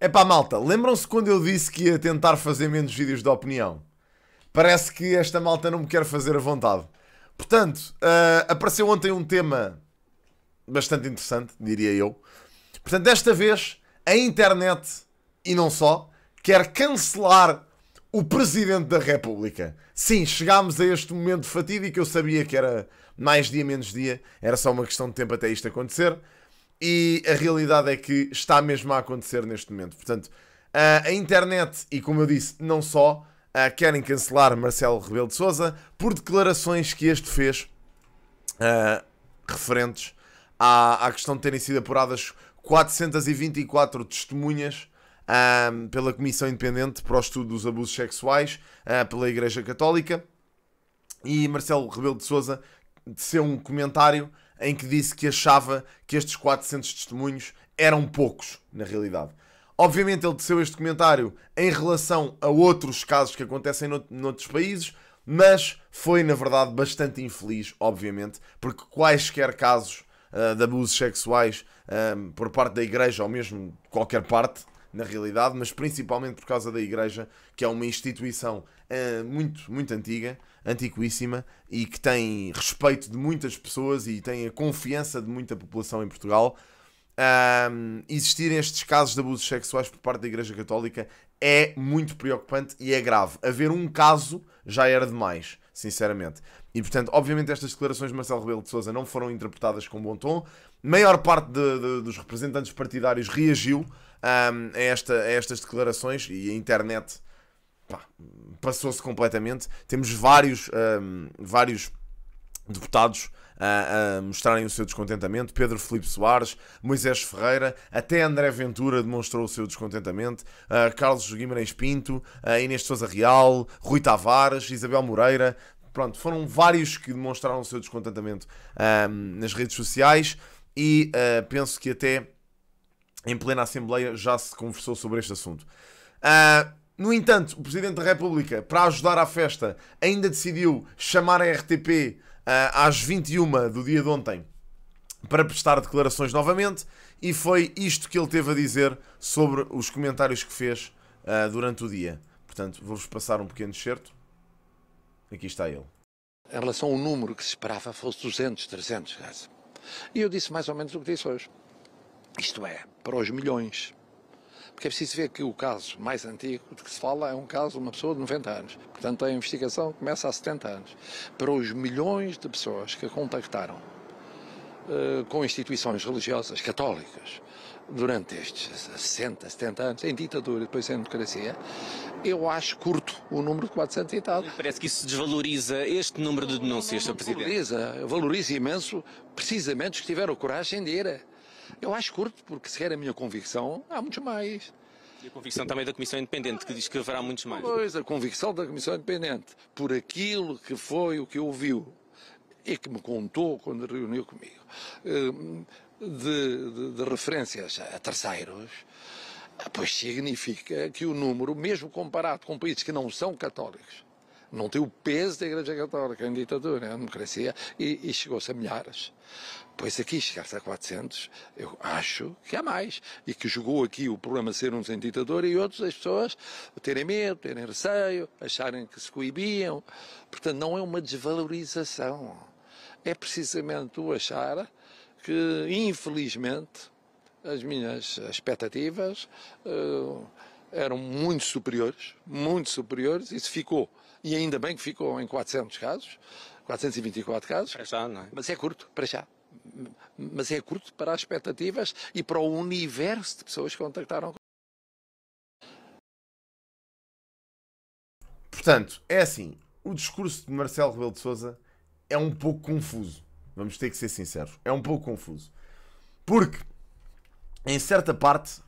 É pá, malta, lembram-se quando eu disse que ia tentar fazer menos vídeos de opinião? Parece que esta malta não me quer fazer a vontade. Portanto, uh, apareceu ontem um tema bastante interessante, diria eu. Portanto, desta vez, a internet, e não só, quer cancelar o Presidente da República. Sim, chegámos a este momento fatídico. Eu sabia que era mais dia, menos dia. Era só uma questão de tempo até isto acontecer e a realidade é que está mesmo a acontecer neste momento. Portanto, a internet, e como eu disse, não só, querem cancelar Marcelo Rebelo de Souza por declarações que este fez uh, referentes à, à, questão de terem sido apuradas 424 testemunhas uh, pela Comissão Independente para o Estudo dos Abusos Sexuais uh, pela Igreja Católica e Marcelo Rebelo de Souza de ser um comentário em que disse que achava que estes 400 testemunhos eram poucos, na realidade. Obviamente, ele desceu este comentário em relação a outros casos que acontecem noutros países, mas foi, na verdade, bastante infeliz, obviamente, porque quaisquer casos uh, de abusos sexuais uh, por parte da Igreja ou mesmo de qualquer parte na realidade, mas principalmente por causa da Igreja, que é uma instituição uh, muito, muito antiga, antiquíssima e que tem respeito de muitas pessoas e tem a confiança de muita população em Portugal. Um, existirem estes casos de abusos sexuais por parte da Igreja Católica é muito preocupante e é grave. Haver um caso já era demais sinceramente. E portanto, obviamente, estas declarações de Marcelo Rebelo de Souza não foram interpretadas com bom tom. A maior parte de, de, dos representantes partidários reagiu um, a, esta, a estas declarações e a internet passou-se completamente. Temos vários, um, vários deputados a, a mostrarem o seu descontentamento, Pedro Felipe Soares, Moisés Ferreira, até André Ventura demonstrou o seu descontentamento, uh, Carlos Guimarães Pinto, uh, Inês Souza Real, Rui Tavares, Isabel Moreira, pronto, foram vários que demonstraram o seu descontentamento ah, nas redes sociais e uh, penso que até em plena Assembleia já se conversou sobre este assunto. Uh, no entanto, o Presidente da República, para ajudar à festa, ainda decidiu chamar a RTP eh, às 21 do dia de ontem para prestar declarações novamente e foi isto que ele teve a dizer sobre os comentários que fez uh, durante o dia. Portanto, vou-vos passar um pequeno excerto. Aqui está ele. Em relação ao número que se esperava, fosse 200, 300. E eu disse mais ou menos o que disse hoje. Isto é, para os milhões. Porque é preciso ver que o caso mais antigo de que se fala é um caso de uma pessoa de 90 anos. Portanto, a investigação começa há 70 anos. Para os milhões de pessoas que contactaram uh, com instituições religiosas católicas durante estes 60, 70 anos, em ditadura e depois em democracia, eu acho curto o número de 400 e tal. Parece que isso desvaloriza este número de denúncias, Sr. Presidente. Valoriza, valoriza imenso precisamente os que tiveram coragem de ir eu acho curto, porque se quer a minha convicção, há muitos mais. E a convicção também da Comissão Independente, que diz que haverá muitos mais. Pois, a convicção da Comissão Independente, por aquilo que foi o que ouviu e que me contou quando reuniu comigo, hum, de, de, de referências a terceiros, ah, pois significa que o número, mesmo comparado com países que não são católicos, não tem o peso da Igreja Católica em ditadura, em né? democracia, e, e chegou-se a milhares. Pois aqui chegar-se a 400, eu acho que há mais. E que jogou aqui o problema de ser uns em ditador e outros as pessoas terem medo, terem receio, acharem que se coibiam. Portanto, não é uma desvalorização. É precisamente o achar que, infelizmente, as minhas expectativas uh, eram muito superiores, muito superiores, e se ficou e ainda bem que ficou em 400 casos, 424 casos. Para já, não é? Mas é curto, para já. Mas é curto para as expectativas e para o universo de pessoas que contactaram. Portanto, é assim, o discurso de Marcelo Rebelo de Sousa é um pouco confuso. Vamos ter que ser sinceros. É um pouco confuso. Porque, em certa parte,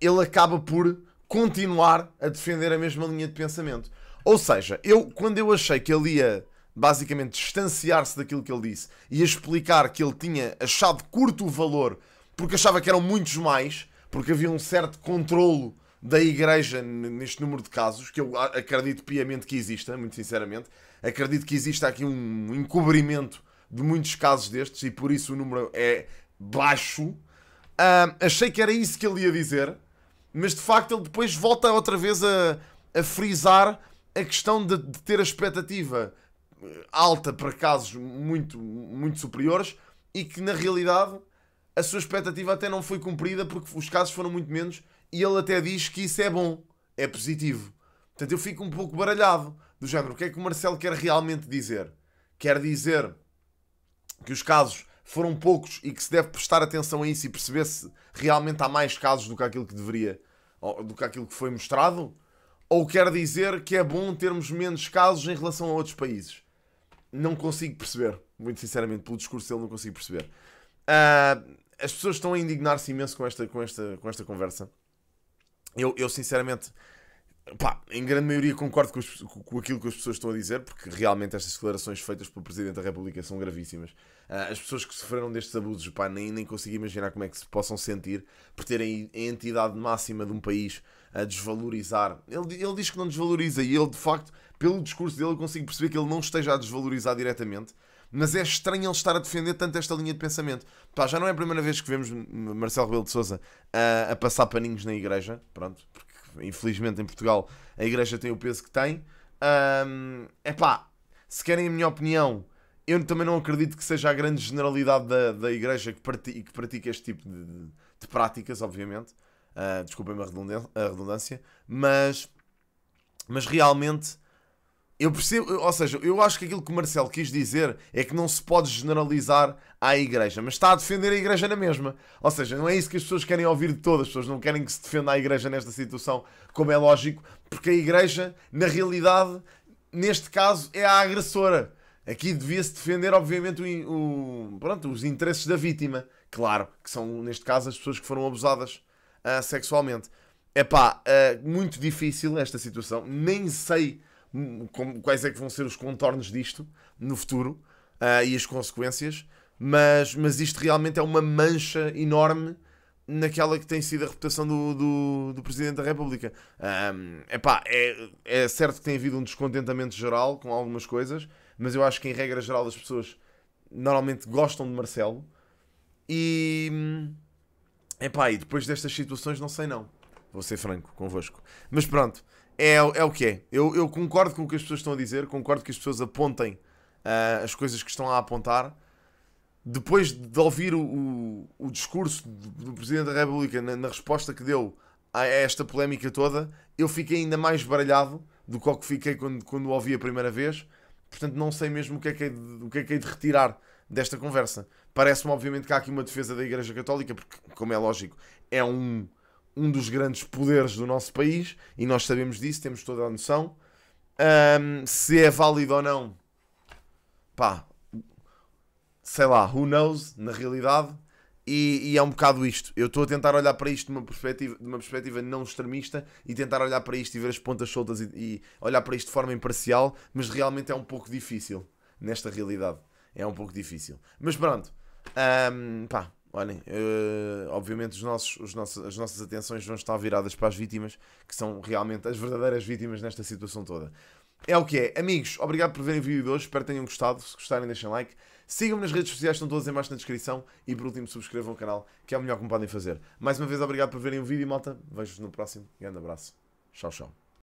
ele acaba por continuar a defender a mesma linha de pensamento. Ou seja, eu quando eu achei que ele ia basicamente distanciar-se daquilo que ele disse e explicar que ele tinha achado curto o valor porque achava que eram muitos mais, porque havia um certo controlo da igreja neste número de casos, que eu acredito piamente que exista, muito sinceramente. Acredito que exista aqui um encobrimento de muitos casos destes e por isso o número é baixo. Uh, achei que era isso que ele ia dizer, mas de facto ele depois volta outra vez a, a frisar a questão de, de ter a expectativa eh, alta para casos muito, muito superiores e que na realidade a sua expectativa até não foi cumprida porque os casos foram muito menos e ele até diz que isso é bom, é positivo. Portanto, eu fico um pouco baralhado do género. O que é que o Marcelo quer realmente dizer? Quer dizer que os casos foram poucos e que se deve prestar atenção a isso e perceber se realmente há mais casos do que aquilo que deveria, do que aquilo que foi mostrado? ou quer dizer que é bom termos menos casos em relação a outros países? Não consigo perceber, muito sinceramente, pelo discurso dele não consigo perceber. Uh, as pessoas estão a indignar-se imenso com esta, com esta, com esta conversa. Eu, eu sinceramente, pá, em grande maioria concordo com, os, com, aquilo que as pessoas estão a dizer, porque realmente estas declarações feitas pelo Presidente da República são gravíssimas. Uh, as pessoas que sofreram destes abusos, pá, nem, nem consigo imaginar como é que se possam sentir por terem a entidade máxima de um país a desvalorizar. Ele, ele diz que não desvaloriza e ele, de facto, pelo discurso dele, eu consigo perceber que ele não esteja a desvalorizar diretamente. Mas é estranho ele estar a defender tanto esta linha de pensamento. Pá, já não é a primeira vez que vemos Marcelo Rebelo de Souza a, a passar paninhos na igreja, pronto, porque infelizmente em Portugal a igreja tem o peso que tem. É um, pá, se querem a minha opinião, eu também não acredito que seja a grande generalidade da, da igreja que, pratica, que pratica este tipo de, de, práticas, obviamente. Uh, Desculpem-me a, redundância, mas, mas realmente eu percebo, ou seja, eu acho que aquilo que o Marcelo quis dizer é que não se pode generalizar à igreja, mas está a defender a igreja na mesma. Ou seja, não é isso que as pessoas querem ouvir de todas, as pessoas não querem que se defenda a igreja nesta situação, como é lógico, porque a igreja, na realidade, neste caso, é a agressora. Aqui devia-se defender, obviamente, o, o, pronto, os interesses da vítima. Claro, que são, neste caso, as pessoas que foram abusadas uh, sexualmente. É pá, uh, ah, muito difícil esta situação. Nem sei como, quais é que vão ser os contornos disto no futuro uh, e as consequências, mas, mas isto realmente é uma mancha enorme naquela que tem sido a reputação do, do, do Presidente da República. é epá, é, é certo que tem havido um descontentamento geral com algumas coisas, mas eu acho que em regra geral as pessoas normalmente gostam de Marcelo e pá e depois destas situações não sei não. Vou ser franco convosco. Mas pronto, é, é o que é. Eu, eu concordo com o que as pessoas estão a dizer, concordo que as pessoas apontem uh, as coisas que estão a apontar. Depois de ouvir o, o, o discurso do Presidente da República na, na, resposta que deu a esta polémica toda, eu fiquei ainda mais baralhado do que o que fiquei quando, quando o ouvi a primeira vez. Portanto, não sei mesmo o que é que é de, o que é que é de retirar desta conversa. Parece-me, obviamente, que há aqui uma defesa da Igreja Católica, porque, como é lógico, é um, um dos grandes poderes do nosso país e nós sabemos disso, temos toda a noção. Um, se é válido ou não, pá, sei lá, who knows, na realidade. E, e, é um bocado isto. Eu estou a tentar olhar para isto de uma, perspectiva, de uma perspectiva não extremista e tentar olhar para isto e ver as pontas soltas e, e olhar para isto de forma imparcial, mas realmente é um pouco difícil nesta realidade é um pouco difícil. Mas pronto, um, pá, olhem, uh, obviamente os nossos, os nossos, as nossas atenções vão estar viradas para as vítimas, que são realmente as verdadeiras vítimas nesta situação toda. É o que é. Amigos, obrigado por verem o vídeo de hoje. Espero que tenham gostado. Se gostarem, deixem like. Sigam-me nas redes sociais, estão todas em baixo na descrição. E por último, subscrevam o canal, que é o melhor que me podem fazer. Mais uma vez, obrigado por verem o vídeo, malta. Vejo-vos no próximo. Grande abraço. Tchau, tchau.